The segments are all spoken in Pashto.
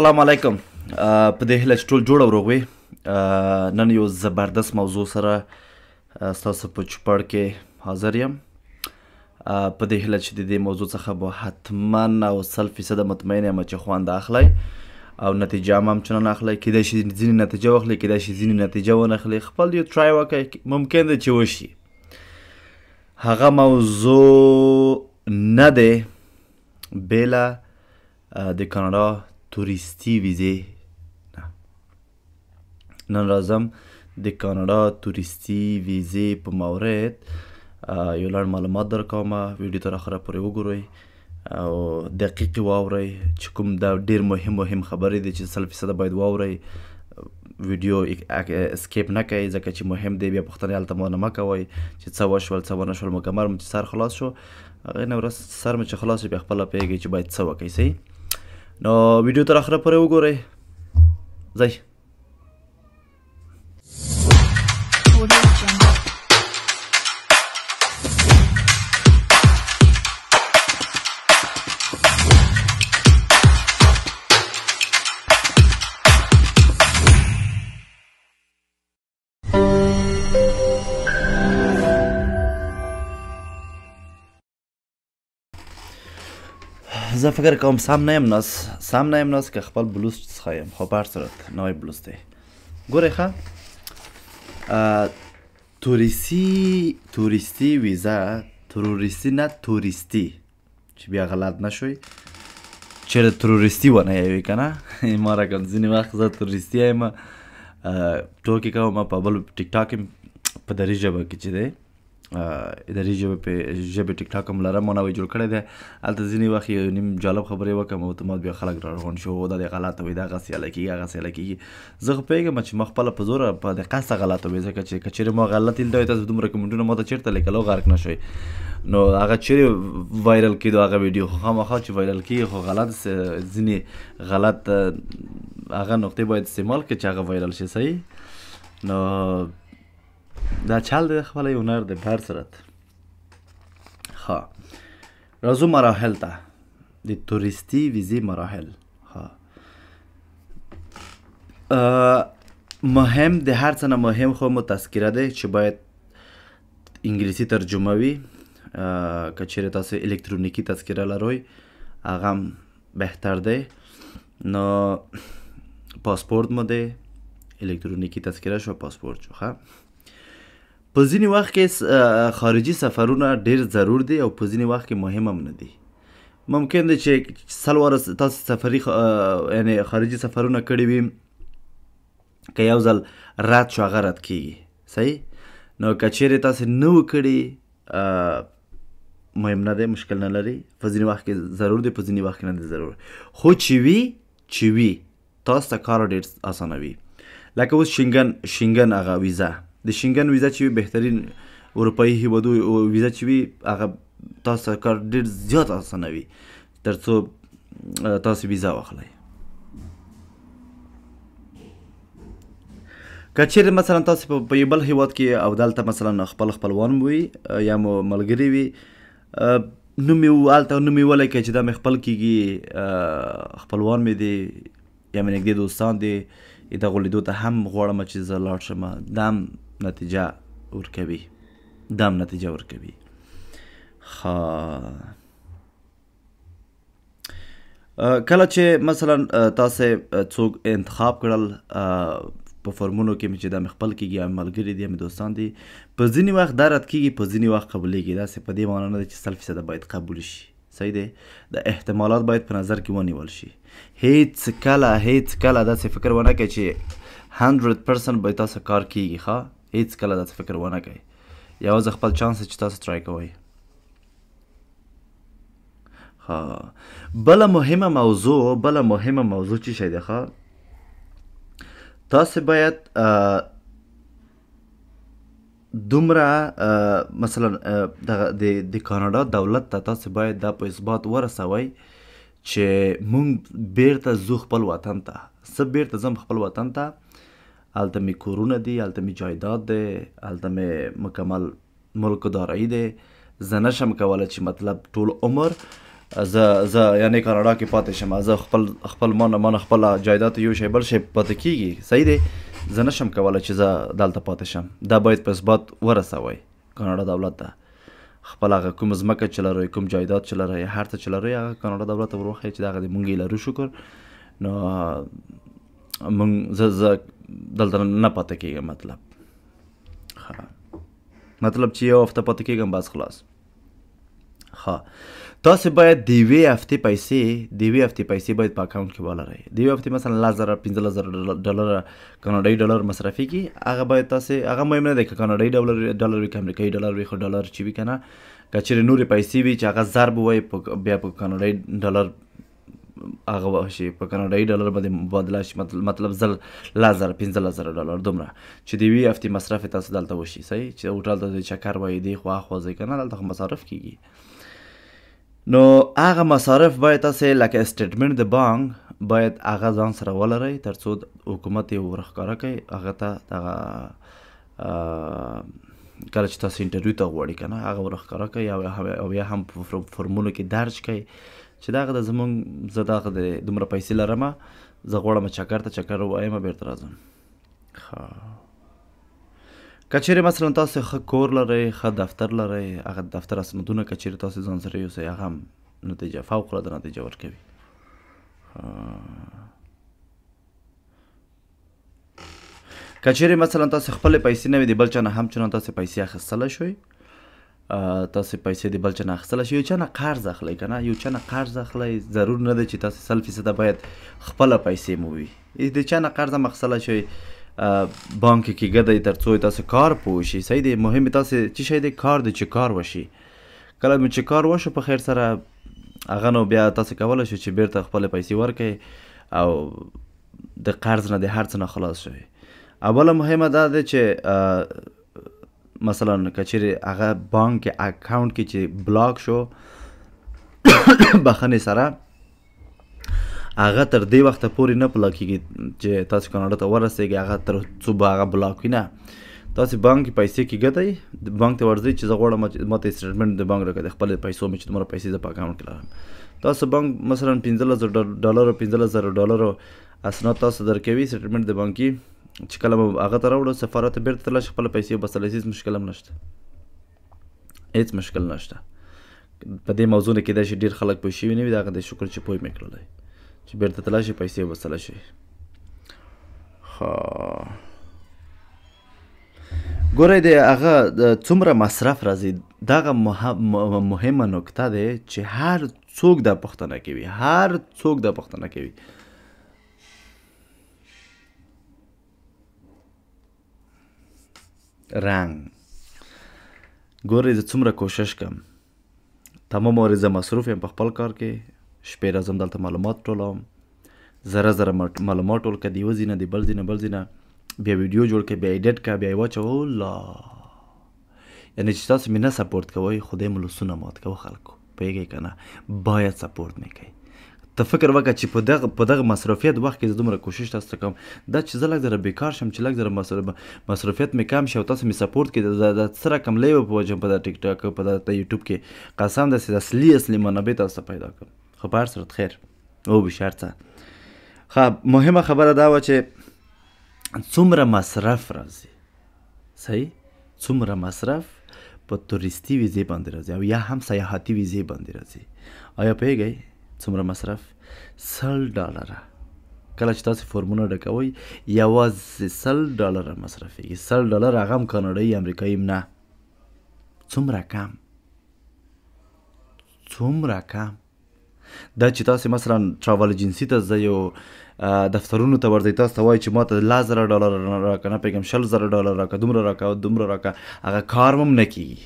السلام علیکم په دې هله ټول جوړ او روغ وي نن یو زبردست موضوع سره تاسو په چپړ کې حاضر یم په دې هله چې د دې موضوع څخه به حتما او سل فیصد مطمئن یم چې خواند اخلي او نتیجه هم چنان اخلي کېدای شي ځینې نتیجه واخلي کېدای شي ځینې نتیجه ونه اخلي خپل یو ټرای وکړي ممکن ده چې وشي هغه موضوع نه ده بلا د کاناډا توریستی ویزې نه نن راځم د کاناډا توریستی ویزې په مورد یو لړ معلومات درکوم ویډیو تر اخره پورې وګورئ او دقیق واورئ چې کوم دا ډیر مهم مهم خبرې دي چې 100% باید واورئ ویډیو اسکیپ نه کوي ځکه چې مهم دی بیا پوښتنه الته مو نه مکوي چې څه وشول څه ونه شول مکمل مو چې سر خلاص شو هغه نو سر مې چې خلاص بیا خپل پیږي چې باید څه وکړي نو ویډیو تر اخره پورې وګورئ ځئ زه فکر کوم سم نه یم ناس سم نه یم ناس که خپل بلوز څخه یم خو په هر صورت نوی بلوز دی ګورئ ښه توریسي توریستي ویزه تروریستي نه توریستي چې بیا غلط نشوي چېرې تروریستي ونه یوي که نه ما رقم ځینې وخت زه توریستي یم ټوکې کوم په بل ټیک ټاک په دري ژبه کې چې دی اداري ژبه په ژبه ټیک ټاک هم لرم نوی جوړ کړی دی هلته ځینې وخت یو نیم جالب خبرې وکړم اتومات بیا خلک را روان شو دا د غلطه وي دا غسې اله کېږي هغه سې اله کېږي زه خو پوهېږم چې ما خپله په زوره په د قصه غلطه وي ځکه چې که چېرې ما غلط ایل دی تاسو دومره کمنټونه ما ته چېرته لیکلو غرق نه شئ نو هغه چیرې وایرل کیدو هغه ویډیو خو خامخا چې وایرل کیږي خو غلط ځینې غلط هغه نقطې باید استعمال کړي چې هغه وایرل شي صحیح نو دا چل دی خپل هنر دی په هر صورت ښه راځو مراحل ته د توریستي ویزې مراحل ښه مهم د هر څه نه مهم خو مو تذکره دی چې باید انګلیسي ترجمه وي که چیرې تاسو الکترونیکی تذکره لروئ هغه هم بهتر دی نو پاسپورت مو دی الکترونیکی تذکره شو پاسپورت شو ښه په ځینی وخت کې خارجي سفرونه ډیر ضرور دي او په ځینی وخت کې مهم هم نه دي ممکن دی چې سلوار تاسو سفری خ... یعنی خارجي سفرونه کړی وي که یو ځل رات شو هغه رات کیږي صحیح نو که چیرې تاسو نه وکړي مهم نه دی مشکل نه لري په ځینې وخت کې ضرور دی په ځینې وخت کې نه دی ضرور خو چې وي چې وي تاسو ته کار ډېر اسانوي لکه اوس شنګن شنګن هغه ویزه د شینګن ویزا چې بهترین اروپאי هیوادو ویزا چې هغه تاسو کار ډیر زیات اسانوي ترڅو تاسو ویزا واخلئ کچیر مثلا تاسو په یو بل هیواد کې او دلته مثلا خپل خپلوان وي یا مو ملګری وي نو می والته نو می ولای کې چې دا مې خپل کیږي خپلوان مې دي یا مې نږدې دوستان دي دغه لیدو ته هم غواړم چې زه لاړ شم دام نتیجه ورکوي دام نتیجه ورکوي خا کله چې مثلا تاسو څوک انتخاب کړل په فرمونو کې چې د خپل کېږي یا ملګری دي یا دوستان دي په ځینې وخت دا رد کېږي په ځینې وخت قبولېږي داسې په دې معنی نه ده چې سل فیصده باید قبول شي صحیح دی د احتمالات باید په نظر کې ونیول شي هیڅ کله هیڅ کله داسې فکر ونه کوئ چې 100% به تاسو کار کیږي ښه هیڅ کله داسې فکر ونه کوئ یوازې خپل چانس چې تاسو ټرای کوئ ها بل مهمه موضوع بل مهمه موضوع چې شي ده ښه تاسو باید دومره مثلا دغه د د کاناډا دولت ته تاسو باید دا په اثبات ورسوي چې مونږ بیرته زو خپل وطن ته سب بیرته زم خپل وطن ته هلته می کورونه دي هلته می جایداد دي هلته می مکمل ملک دارایی دي زه نشم کولی چې مطلب ټول عمر زه زه یعنی کاناډا کې پاتې شم زه خپل خپل مان مان خپل جایداد یو شی بل شی پاتې کیږي صحیح دی زه نشم کولای چې زه دلته پاتې شم دا باید په اثبات ورسوئ کاناډا دولت ته خپل هغه کوم ځمکه چې لرئ کوم جایداد چې لرئ هر څه چې لرئ هغه کاناډا دولت ته وروښیئ چې دغه د مونږ یې لرو شکر نو مونږ زه زه دلته نه پاتې کېږم مطلب ها. مطلب چې یو هفته پاتې کېږم بس خلاص ها تاسو باید د وی هفته پیسې د وی هفته پیسې باید په اکاونټ کې ولرئ د وی هفته مثلا 10000 15000 ډالر کاناډایي ډالر مصرفي کی هغه باید تاسو هغه مهم نه دی چې کاناډایي ډالر ډالر وی امریکایي ډالر وی خو ډالر چې وی کنه کچې نورې پیسې وی چې هغه ضرب وای په بیا په کاناډایي ډالر هغه شي په کاناډایي ډالر باندې مبادله شي مطلب زل لازر 15000 ډالر دومره چې دی وی افتی مصرف تاسو دلته وشي صحیح چې هوټل ته چکر وای دی خو اخوځي کنه دلته مصرف کیږي نو هغه مصارف باید تاسو لکه سټیټمنټ د بانک باید هغه ځان سره ولرئ ترڅو حکومت یې ورخکاره کوي هغه ته دغه کله چې تاسو انټرویو ته غواړئ کنه هغه ورخکاره کوي او یا هم فرمونو کې درج کوي چې دغه د زمونږ زه دغه د دومره پیسې لرم زه غواړم چکر ته چکر وایم بیرته راځم ښه کچېره مثلا تاسو خه کور لرئ خه دفتر لرئ هغه دفتر اسنادونه کچېره تاسو ځان سره یوسئ هغه هم نتیجه فوق العاده نتیجه ورکوي کچېره مثلا تاسو خپل پیسې نه دی بل چا نه هم چون تاسو پیسې اخیستل شوي تاسو پیسې دی بل چا نه اخیستل شوي چا نه قرض اخلي کنه یو چا نه قرض اخلي ضرور نه دی چې تاسو سل فیصد باید خپل پیسې مو وي دې چا نه قرض مخسله شوي بانک کې ګدای ترڅو تاسو کار پوه شي صحیح دی مهم تاسو چې شي د کار د چې کار وشي کله مې چې کار وشو په خیر سره هغه نو بیا تاسو کولای شئ چې بیرته خپل پیسې ورکړئ او د قرض نه د هر څه نه خلاص شئ اوله مهمه دا ده چې مثلا کچېر هغه بانک اکاونټ کې چې بلاک شو بخنه سره هغه تر دې وخته پورې نه بلاک کیږي چې تاسو کاناډا ته ورسیږئ هغه تر څو به هغه بلاک وي نه تاسو بانک پیسې کې ګټئ د بانک ته ورځئ چې زه غواړم ما ته سټیټمنټ د بانک راکړه د خپل پیسو مې چې دومره پیسې زه په اکاونټ کې لرم تاسو بانک مثلا 15000 ډالر 15000 ډالر اسناد تاسو درکوي سټیټمنټ د بانکي چې کله هغه ته راوړو سفارت بیرته ترلاسه خپل پیسې بس لسیز مشکل هم نشته هیڅ مشکل نشته په دې موضوع کې دا چې ډیر خلک پوه شوي نه وي دا د شکر چې پوه مې کړلای چې بیرته تلاشي پیسې وسله شي ګورئ د هغه څومره مصرف راځي دغه مهمه نکته ده چې هر څوک د پښتنه کوي هر څوک د پښتنه کوي رنګ ګورئ زه څومره کوشش کوم تمام ورځ مصروف یم په خپل کار کې شپې راځم دلته معلومات ټولوم زره زره معلومات ټول کړه د یوه ځینه د بل ځینه بل ځینه بیا ویډیو جوړ کړه بیا ایډیټ کړه بیا یې واچوه الله یعنی چې تاسو مینه سپورټ کوئ خدای مو لسونه مات کوه خلکو پوهېږئ که نه باید سپورټ مې کوئ ته فکر وکړه چې په دغه په دغه مصرفیت وخت کې زه دومره کوشش تاسو ته کوم دا چې زه لږ ذره بیکار شم چې لږ ذره مصرفیت مې کم شي او تاسو مې سپورټ کړي د څه رقم لیو په وجه په دا ټیک ټاک په دا یوټیوب کې قسم داسې د اصلي اصلي منابع تاسو پیدا کړم خبر سره خیر او بشار څه خو مهمه خبره دا و چې څومره مصرف راځي صحیح څومره مصرف په توریستي ویزه باندې راځي او یا هم سیاحتي ویزه باندې راځي آیا پیګی څومره مصرف 100 ډالر کله چې تاسو فورمونه ډکوي یوازې 100 ډالر مصرفي 100 ډالر هغه کاناډایي امریکایي نه څومره کم څومره کم دا چې تاسو مثلا ټراول ایجنسی ته زه یو دفترونو ته ورځي تاسو وای چې ماته لا زره ډالر راکړه نه پیغام شل زره ډالر راکړه دومره راکړه دومره راکړه هغه کار مم نه کیږي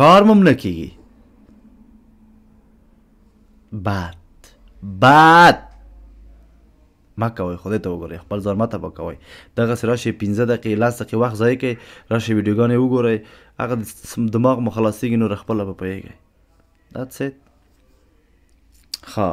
کار مم نه کیږي بد بد ما کوي خدای ته وګورئ خپل ځان ماته به کوئ دغسې راشي پنځه دقیقې لس دقیقې وخت ضایع کوئ راشي ویډیوګانې وګورئ هغه دماغ مو خلاصیږي نور خپله به پوهیږئ That's it ها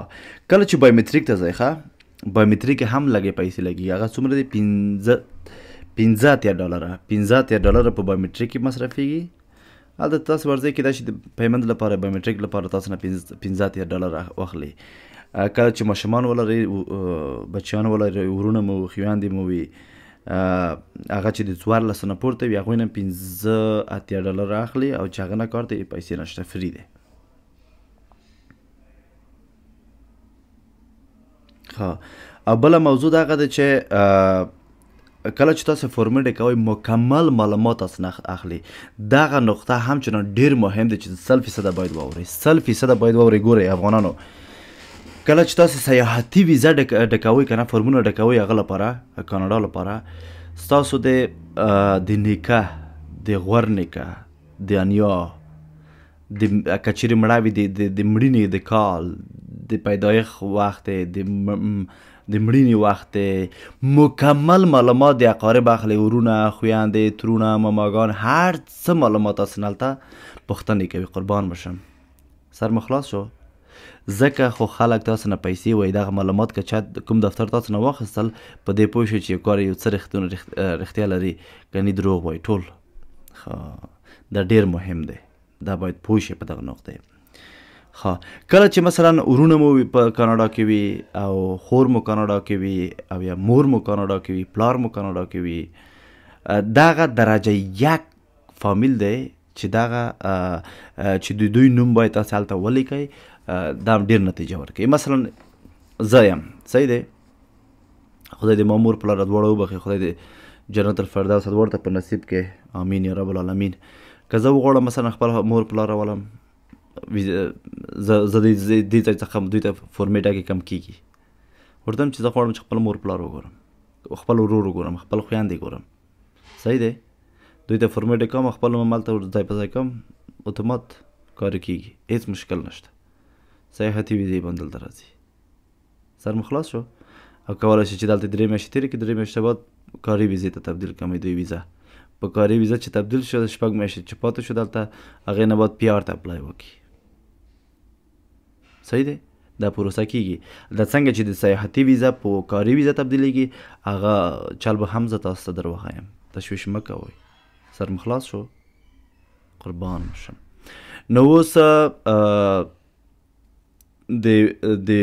کله چې بایومټریک ته ځای ښه بایومټریک هم لګې پیسې لګي هغه څومره دی 15 15 تیر ډالر 15 تیر ډالر په بایومټریک کې مصرفيږي هلته تاسو ورځي کې دا چې پیمنت لپاره بایومټریک لپاره تاسو نه 15 تیر ډالر واخلي کله چې ماشومان ولري بچیان ولري ورونه مو خيواندې مو وي هغه چې د څوار لسنه پورته وي هغه نه 15 اتیا ډالر اخلي او چې هغه نه کارته پیسې نشته فری دي ها بل موضوع دا غده چې کله چې تاسو فورمټ کوئ مکمل معلومات تاسو نه اخلي دغه نقطه همچنان ډیر مهم دی چې سل فیصد باید واوري سل فیصد باید واوري ګوري افغانانو کله چې تاسو سیاحتي ویزه ډکوي کنه فورمونه ډکوي هغه لپاره کاناډا لپاره تاسو د د نکاح د غور نکاح د انیا د کچری مړاوي د د مړینې د کال د پیدایخ وخت د د مړینې وخت مکمل معلومات د اقارب اخلي ورونه خویندې ترونه ماماګان هر څه معلومات اسنلته پوښتنه کوي قربان بشم سر مخلاص شو زکه خو خلک تاسو نه پیسې وای دغه معلومات که چا کوم دفتر تاسو نه واخیستل په دې پوه شئ چې کار یو څه رښتونه رښتیا لري کني دروغ وای ټول خو دا ډیر مهم دی دا باید پوه شئ په دغه نقطه ها کله چې مثلا ورونه مو په کاناډا کې وي او خور مو کاناډا کې وي او یا مور مو کاناډا کې وي پلار مو کاناډا کې وي داغه درجه یک فامیل دی چې داغه چې د دوی نوم باید تاسو حالت ولیکي دا ډیر نتیجه ورکوي مثلا زایم صحیح دی خدای دې مامور پلار دواړه وبخي خدای دې جنت الفردوس ورته په نصیب کې امين یا رب العالمین که زه وغواړم مثلا خپل مور پلار ولم زه د دې ځای څخه دوی ته فورمیټا کې کم کیږي ورته چې زه غواړم چې خپل مور پلار وګورم خپل ورور وګورم خپل خویندې ګورم صحیح دی دوی ته فورمیټ کم خپل ممل ته ځای په ځای کم اتومات کار کیږي هیڅ مشکل نشته سیاحتي ویزې باندې تر راځي سر مخلص شو او کولای شي چې دلته درې میاشتې تیرې کړي درې میاشتې بعد کاري ویزې ته تبدیل کړم دوی ویزه په کاري ویزه چې تبدیل شو شپږ میاشتې چې پاتې شو دلته هغې نه بعد پی آر ته اپلای وکړي صحیح دی دا پروسه کیږي د څنګه چې د سیاحتي ویزا په کاري ویزا تبدیلیږي هغه چل به هم زه تاسو ته دروایم تشویش مه کوئ سر مخلاص شو قربان شم نو اوس د د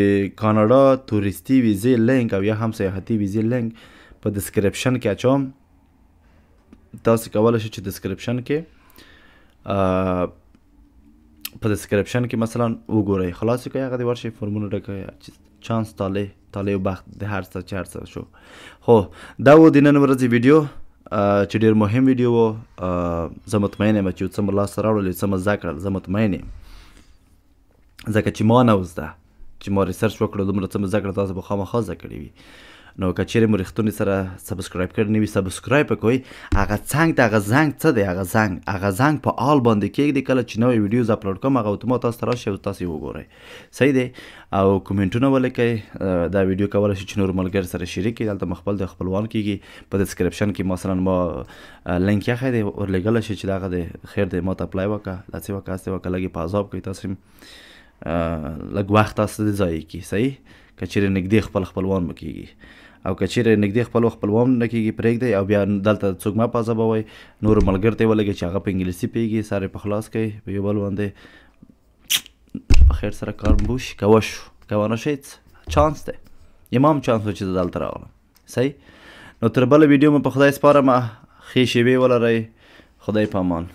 کاناډا توریستي ویزه لینک او یا هم سیاحتي ویزه لینک په ډسکرپشن کې اچوم تاسو کولای شئ چې ډسکرپشن کې په ډسکرپشن کې مثلا وګورئ خلاص کوي هغه د ورشي فورمونه ډکه چې چانس طالع طالع وخت د هر څه چار څه شو خو دا و د نن ورځې ویډیو چې ډیر مهم ویډیو و زه مطمئن یم چې څه ملا سره وړل څه مزه کړل زه مطمئن یم ځکه چې ما نه وزده چې ما ریسرچ وکړو دومره څه مزه کړ تاسو به خامخا زده کړی وي نو کچېر مرختونی سره سبسکرایب کړی نیوي سبسکرایب کوی هغه څنګه د هغه زنګ څه دی هغه زنګ هغه زنګ په آل باندې کېږدي کله چې نوې ویډیوز اپلوډ کوم هغه اتومات تاسو راشي او تاسو وګورئ صحیح دی او کومنټونه ولیکئ دا ویډیو کولای شي چې نور ملګر سره شریک کړئ دلته مخبل د خپلوان کیږي په ډسکرپشن کې مثلا ما لینک یې خاله ورلګل شي چې داغه د خیر د ماته اپلای وکړه لاڅه وکړه ستاسو کلګي په عذاب کې تاسو لږ وخت تاسو د ځای کې صحیح کچېر نګدې خپل خپلوان مکیږي او کچیر نګدې خپل خپلوان نه کیږي پرېږدي او بیا دلته څوک ما پازه بوي نور ملګر ته ولګي چې هغه په انګلیسي پیږي ساره په خلاص کوي په یو بل باندې په خیر سره کار بوش کاوش کوونه شیت چانس ده امام چانس چې دلته راغلم صحیح نو تر بل ویډیو مې په خدای سپارم خې شیبې ولرئ خدای پامان